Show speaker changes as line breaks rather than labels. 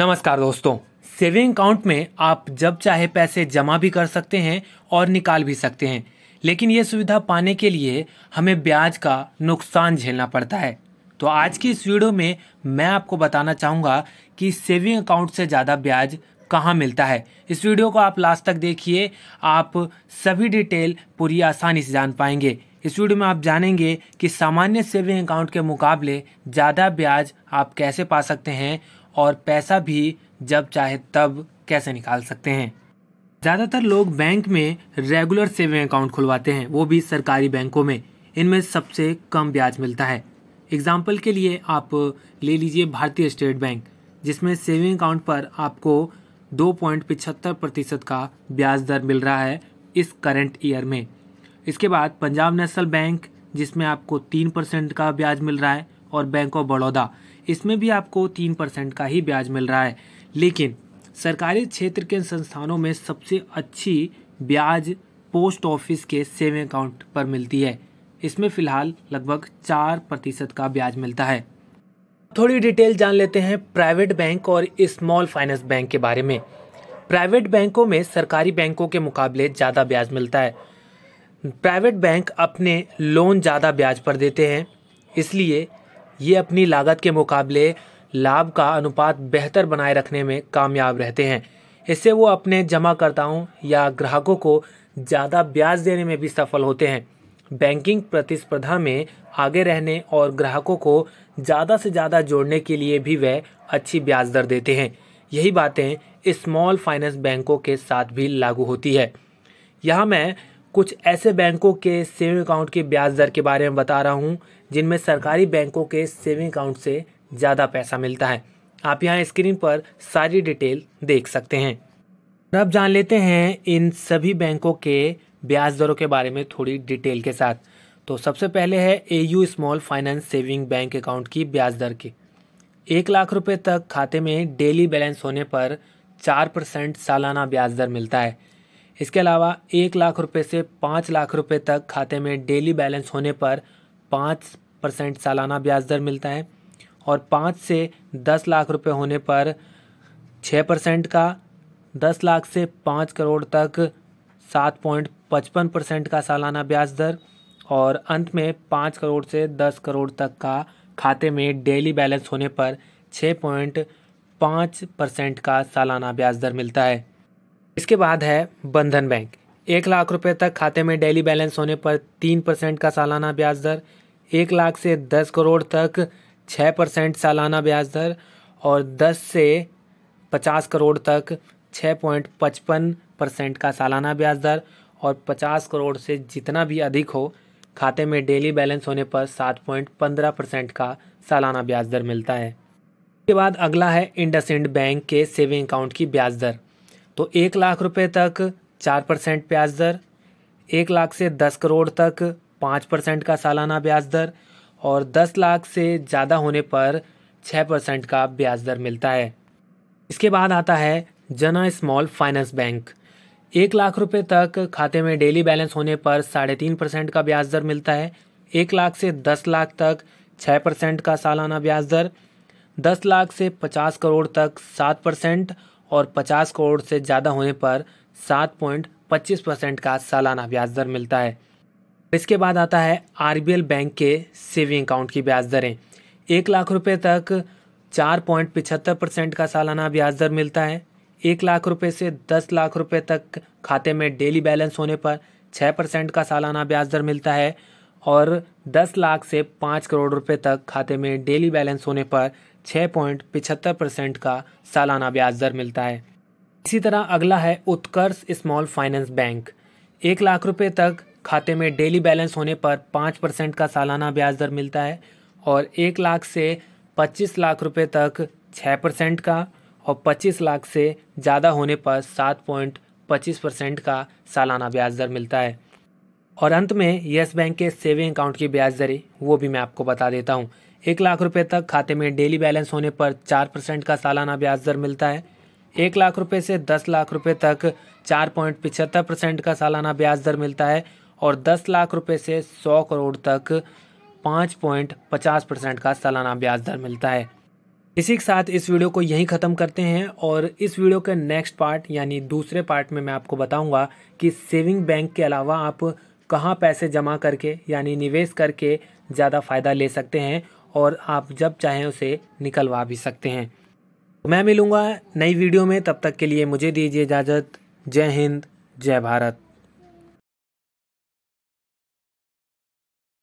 नमस्कार दोस्तों saving account में आप जब चाहे पैसे जमा भी कर सकते हैं और निकाल भी सकते हैं लेकिन ये सुविधा पाने के लिए हमें ब्याज का नुकसान झेलना पड़ता है तो आज की इस वीडियो में मैं आपको बताना चाहूँगा कि सेविंग अकाउंट से ज़्यादा ब्याज कहाँ मिलता है इस वीडियो को आप लास्ट तक देखिए आप सभी डिटेल पूरी आसानी से जान पाएंगे इस वीडियो में आप जानेंगे कि सामान्य सेविंग अकाउंट के मुकाबले ज़्यादा ब्याज आप कैसे पा सकते हैं और पैसा भी जब चाहे तब कैसे निकाल सकते हैं ज़्यादातर लोग बैंक में रेगुलर सेविंग अकाउंट खुलवाते हैं वो भी सरकारी बैंकों में इनमें सबसे कम ब्याज मिलता है एग्जाम्पल के लिए आप ले लीजिए भारतीय स्टेट बैंक जिसमें सेविंग अकाउंट पर आपको दो पॉइंट पिछहत्तर प्रतिशत का ब्याज दर मिल रहा है इस करंट ईयर में इसके बाद पंजाब नेशनल बैंक जिसमें आपको तीन परसेंट का ब्याज मिल रहा है और बैंक ऑफ बड़ौदा इसमें भी आपको तीन परसेंट का ही ब्याज मिल रहा है लेकिन सरकारी क्षेत्र के संस्थानों में सबसे अच्छी ब्याज पोस्ट ऑफिस के सेविंग अकाउंट पर मिलती है इसमें फ़िलहाल लगभग चार प्रतिशत का ब्याज मिलता है थोड़ी डिटेल जान लेते हैं प्राइवेट बैंक और स्मॉल फाइनेंस बैंक के बारे में प्राइवेट बैंकों में सरकारी बैंकों के मुकाबले ज़्यादा ब्याज मिलता है प्राइवेट बैंक अपने लोन ज़्यादा ब्याज पर देते हैं इसलिए ये अपनी लागत के मुकाबले लाभ का अनुपात बेहतर बनाए रखने में कामयाब रहते हैं इससे वो अपने जमाकर्ताओं या ग्राहकों को ज़्यादा ब्याज देने में भी सफल होते हैं बैंकिंग प्रतिस्पर्धा में आगे रहने और ग्राहकों को ज़्यादा से ज़्यादा जोड़ने के लिए भी वह अच्छी ब्याज दर देते हैं यही बातें स्मॉल फाइनेंस बैंकों के साथ भी लागू होती है यहाँ मैं कुछ ऐसे बैंकों के सेविंग अकाउंट के ब्याज दर के बारे में बता रहा हूँ जिनमें सरकारी बैंकों के सेविंग अकाउंट से ज़्यादा पैसा मिलता है आप यहाँ स्क्रीन पर सारी डिटेल देख सकते हैं और अब जान लेते हैं इन सभी बैंकों के ब्याज दरों के बारे में थोड़ी डिटेल के साथ तो सबसे पहले है A U small finance saving bank account की ब्याज दर की एक लाख रुपए तक खाते में डेली बैलेंस होने पर चार परसेंट सालाना ब्याज दर मिलता है इसके अलावा एक लाख रुपए से पाँच लाख रुपए तक खाते में डेली बैलेंस होने पर पाँच परसेंट सालाना ब्याज दर मिलता है और पाँच से दस लाख रुपए होने पर छः परसेंट का दस लाख से पाँच करोड़ तक सात पॉइंट पचपन परसेंट का सालाना ब्याज दर और अंत में पाँच करोड़ से दस करोड़ तक का खाते में डेली बैलेंस होने पर छः पॉइंट पाँच परसेंट का सालाना ब्याज दर मिलता है इसके बाद है बंधन बैंक एक लाख रुपए तक खाते में डेली बैलेंस होने पर तीन परसेंट का सालाना ब्याज दर एक लाख से दस करोड़ तक छः परसेंट सालाना ब्याज दर और दस से पचास करोड़ तक छः पॉइंट पचपन परसेंट का सालाना ब्याज दर और पचास करोड़ से जितना भी अधिक हो खाते में डेली बैलेंस होने पर सात पॉइंट पंद्रह परसेंट का सालाना ब्याज दर मिलता है इसके बाद अगला है इंडसइंड बैंक के सेविंग अकाउंट की ब्याज दर तो एक लाख रुपए तक चार परसेंट ब्याज दर एक लाख से दस करोड़ तक पाँच परसेंट का सालाना ब्याज दर और दस लाख से ज़्यादा होने पर छः परसेंट का ब्याज दर मिलता है इसके बाद आता है जना स्मॉल फाइनेंस बैंक एक लाख रुपए तक खाते में डेली बैलेंस होने पर साढ़े तीन परसेंट का ब्याज दर मिलता है एक लाख से दस लाख तक छः परसेंट का सालाना ब्याज दर दस लाख से पचास करोड़ तक सात परसेंट और 50 करोड़ से ज़्यादा होने पर 7.25 परसेंट का सालाना ब्याज दर मिलता है इसके बाद आता है आर बैंक के सेविंग अकाउंट की ब्याज दरें एक लाख रुपये तक चार पॉइंट पिछहत्तर परसेंट का सालाना ब्याज दर मिलता है एक लाख रुपये से दस लाख रुपये तक खाते में डेली बैलेंस होने पर छः परसेंट का सालाना ब्याज दर मिलता है और दस लाख से पाँच करोड़ रुपये तक खाते में डेली बैलेंस होने पर छः पॉइंट पिछहत्तर परसेंट का सालाना ब्याज दर मिलता है इसी तरह अगला है उत्कर्ष स्मॉल फाइनेंस बैंक एक लाख रुपए तक खाते में डेली बैलेंस होने पर पाँच परसेंट का सालाना ब्याज दर मिलता है और एक लाख से पच्चीस लाख रुपए तक छः परसेंट का और पच्चीस लाख से ज़्यादा होने पर सात पॉइंट पच्चीस परसेंट का सालाना ब्याज दर मिलता है और अंत में यस बैंक के सेविंग अकाउंट की ब्याज दरें वो भी मैं आपको बता देता हूँ एक लाख रुपए तक खाते में डेली बैलेंस होने पर चार परसेंट का सालाना ब्याज दर मिलता है एक लाख रुपए से दस लाख रुपए तक चार पॉइंट पिछहत्तर परसेंट का सालाना ब्याज दर मिलता है और दस लाख रुपए से सौ करोड़ तक पाँच पॉइंट पचास परसेंट का सालाना ब्याज दर मिलता है इसी के साथ इस वीडियो को यहीं ख़त्म करते हैं और इस वीडियो के नेक्स्ट पार्ट यानी दूसरे पार्ट में मैं आपको बताऊंगा कि सेविंग बैंक के अलावा आप कहाँ पैसे जमा करके यानी निवेश करके ज़्यादा फ़ायदा ले सकते हैं और आप जब चाहें उसे निकलवा भी सकते हैं तो मैं मिलूँगा नई वीडियो में तब तक के लिए मुझे दीजिए इजाज़त जय हिंद जय भारत